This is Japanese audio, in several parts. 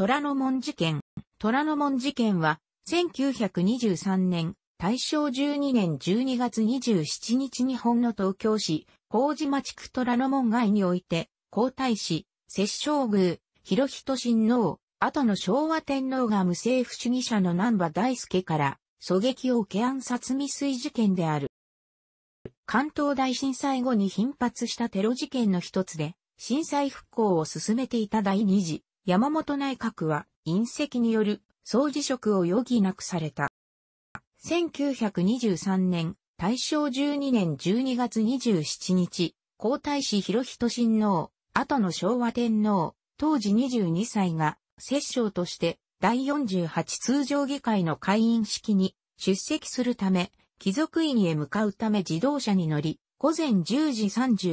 虎ノ門事件。虎ノ門事件は、1923年、大正12年12月27日日本の東京市、麹町区虎ノ門街において、皇太子、摂政宮、広人親王、後の昭和天皇が無政府主義者の南波大輔から、狙撃を受け暗殺未遂事件である。関東大震災後に頻発したテロ事件の一つで、震災復興を進めていた第二次山本内閣は隕石による総辞職を余儀なくされた。1923年、大正12年12月27日、皇太子広仁親王、後の昭和天皇、当時22歳が、摂政として第48通常議会の会員式に出席するため、貴族院へ向かうため自動車に乗り、午前10時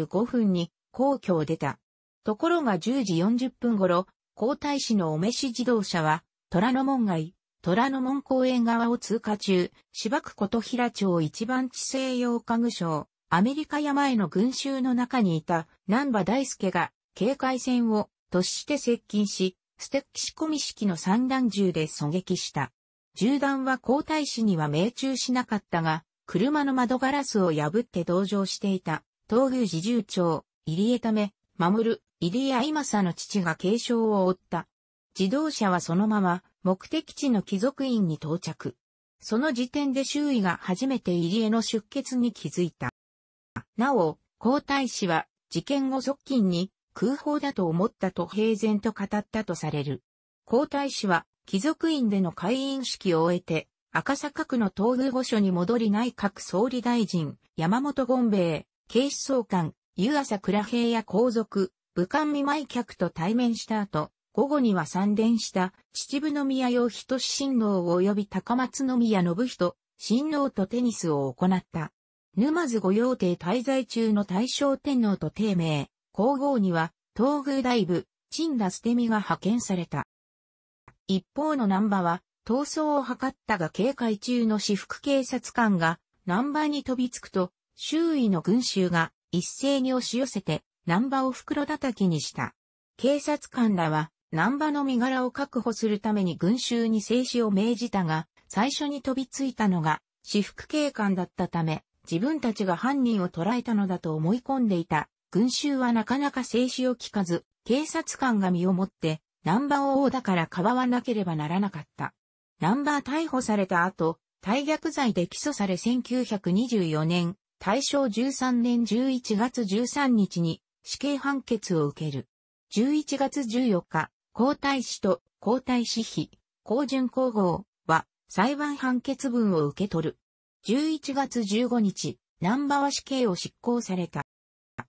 35分に皇居を出た。ところが10時40分頃、皇太子のお召し自動車は、虎ノ門街、虎ノ門公園側を通過中、芝区琴平町一番地西洋家具省、アメリカ山への群衆の中にいた南波大輔が警戒線を突して接近し、ステッキ仕込み式の散弾銃で狙撃した。銃弾は皇太子には命中しなかったが、車の窓ガラスを破って同乗していた、東宮自重長、入江ため、守、入イ今佐の父が軽傷を負った。自動車はそのまま目的地の貴族院に到着。その時点で周囲が初めて入江の出血に気づいた。なお、皇太子は事件後側近に空砲だと思ったと平然と語ったとされる。皇太子は貴族院での会員式を終えて赤坂区の東宮御所に戻り内閣総理大臣、山本権兵衛、警視総監、湯浅倉平や皇族、武漢見舞客と対面した後、午後には参殿した秩父宮用人親王及び高松宮信人、親王とテニスを行った。沼津御用邸滞在中の大正天皇と定名、皇后には東宮大部、陳田捨て身が派遣された。一方の南波は、逃走を図ったが警戒中の私服警察官が南波に飛びつくと、周囲の群衆が一斉に押し寄せて、南波を袋叩きにした。警察官らは、南波の身柄を確保するために群衆に静止を命じたが、最初に飛びついたのが、私服警官だったため、自分たちが犯人を捕らえたのだと思い込んでいた。群衆はなかなか静止を聞かず、警察官が身をもって、南波を王だからかばわなければならなかった。南波逮捕された後、大逆罪で起訴され1924年大正13年11月13日に死刑判決を受ける。11月14日、皇太子と皇太子妃、皇順皇后は裁判判決文を受け取る。11月15日、南波は死刑を執行された。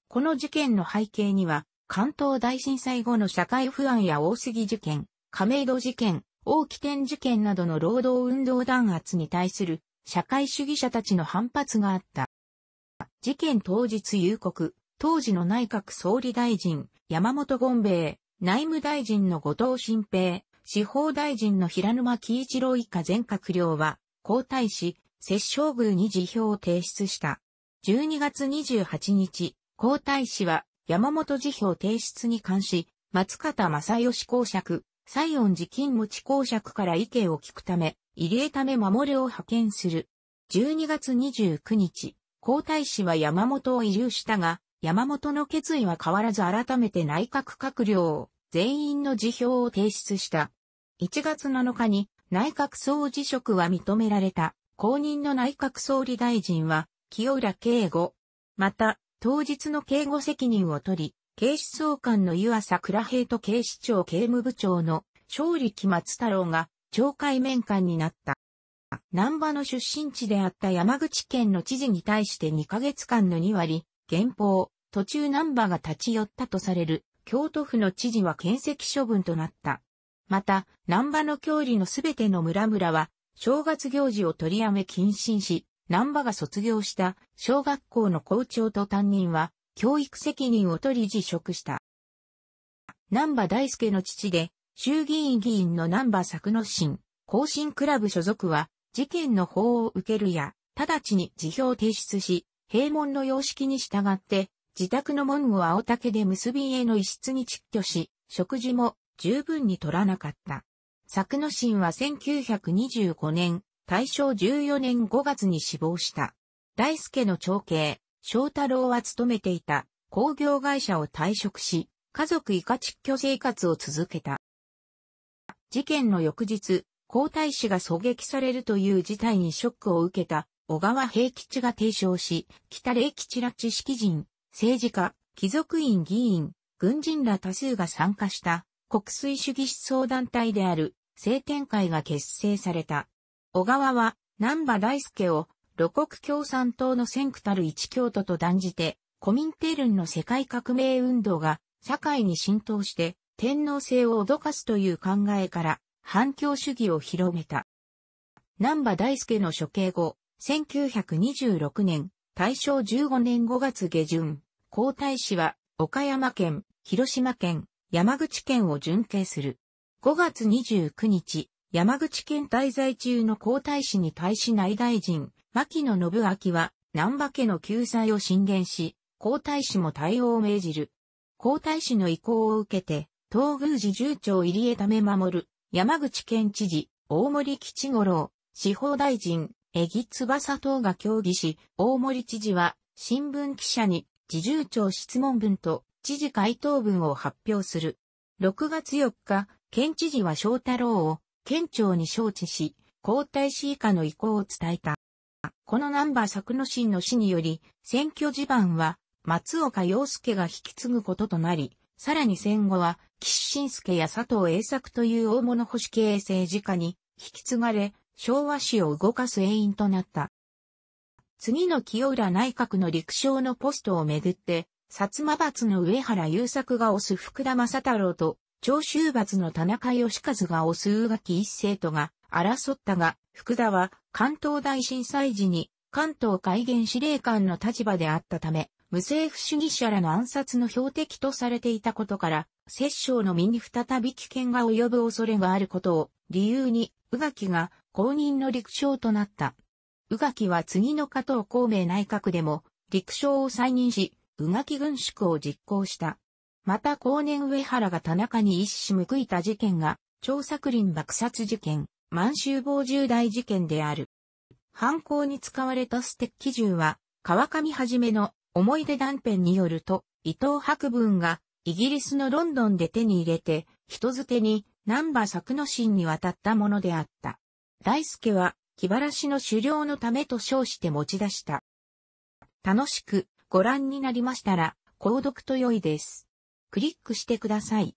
この事件の背景には、関東大震災後の社会不安や大杉事件、亀戸事件、大起点事件などの労働運動弾圧に対する社会主義者たちの反発があった。事件当日夕刻、当時の内閣総理大臣、山本権兵衛、内務大臣の後藤新平、司法大臣の平沼喜一郎以下全閣僚は、交代し、摂政宮に辞表を提出した。12月28日、皇太子は山本辞表提出に関し、松方正義公爵、西恩寺金持公爵から意見を聞くため、入江為守を派遣する。12月29日、皇太子は山本を移住したが、山本の決意は変わらず改めて内閣閣僚全員の辞表を提出した。1月7日に内閣総辞職は認められた。後任の内閣総理大臣は清浦慶吾。また、当日の警護責任を取り、警視総監の湯浅倉平と警視庁警務部長の勝利木松太郎が懲戒免官になった。南波の出身地であった山口県の知事に対して2ヶ月間の2割、減俸、途中南波が立ち寄ったとされる、京都府の知事は建設処分となった。また、南波の郷里のすべての村々は、正月行事を取りやめ謹慎し、南波が卒業した小学校の校長と担任は、教育責任を取り辞職した。南波大輔の父で、衆議院議員の南波作之進、後進クラブ所属は、事件の法を受けるや、直ちに辞表を提出し、閉門の様式に従って、自宅の門を青竹で結び家の一室に撤去し、食事も十分に取らなかった。作野心は1925年、大正14年5月に死亡した。大輔の長兄、翔太郎は勤めていた工業会社を退職し、家族以下撤居生活を続けた。事件の翌日、皇太子が狙撃されるという事態にショックを受けた小川平吉が提唱し、北礼吉ら知識人、政治家、貴族院議員、軍人ら多数が参加した国粋主義思想団体である政天会が結成された。小川は南波大輔を露国共産党の先駆たる一京都と断じて、コミンテルンの世界革命運動が社会に浸透して天皇制を脅かすという考えから、反共主義を広めた。南波大輔の処刑後、1926年、大正15年5月下旬、皇太子は岡山県、広島県、山口県を巡敬する。5月29日、山口県滞在中の皇太子に対し内大臣、牧野信明は、南波家の救済を進言し、皇太子も対応を命じる。皇太子の意向を受けて、東宮寺住長入江め守、る、山口県知事、大森吉五郎、司法大臣、江木翼等が協議し、大森知事は、新聞記者に、自重調質問文と、知事回答文を発表する。6月4日、県知事は翔太郎を、県庁に招致し、交代し以下の意向を伝えた。このバ波作之進の死により、選挙地盤は、松岡洋介が引き継ぐこととなり、さらに戦後は、岸信介や佐藤栄作という大物保守系政治家に引き継がれ、昭和史を動かす栄員となった。次の清浦内閣の陸将のポストをめぐって、薩摩閥の上原優作が推す福田正太郎と、長州閥の田中義和が推す宇垣一生とが争ったが、福田は関東大震災時に関東海元司令官の立場であったため、無政府主義者らの暗殺の標的とされていたことから、摂政の身に再び危険が及ぶ恐れがあることを理由に、宇垣が公認の陸将となった。宇垣は次の加藤孔明内閣でも陸将を再任し、宇垣軍縮を実行した。また後年上原が田中に一死報いた事件が、張作林爆殺事件、満州防重大事件である。犯行に使われたステッキ銃は、川上はじめの思い出断片によると、伊藤博文がイギリスのロンドンで手に入れて、人づてに南波作の神に渡ったものであった。大輔は気晴らしの狩猟のためと称して持ち出した。楽しくご覧になりましたら、購読と良いです。クリックしてください。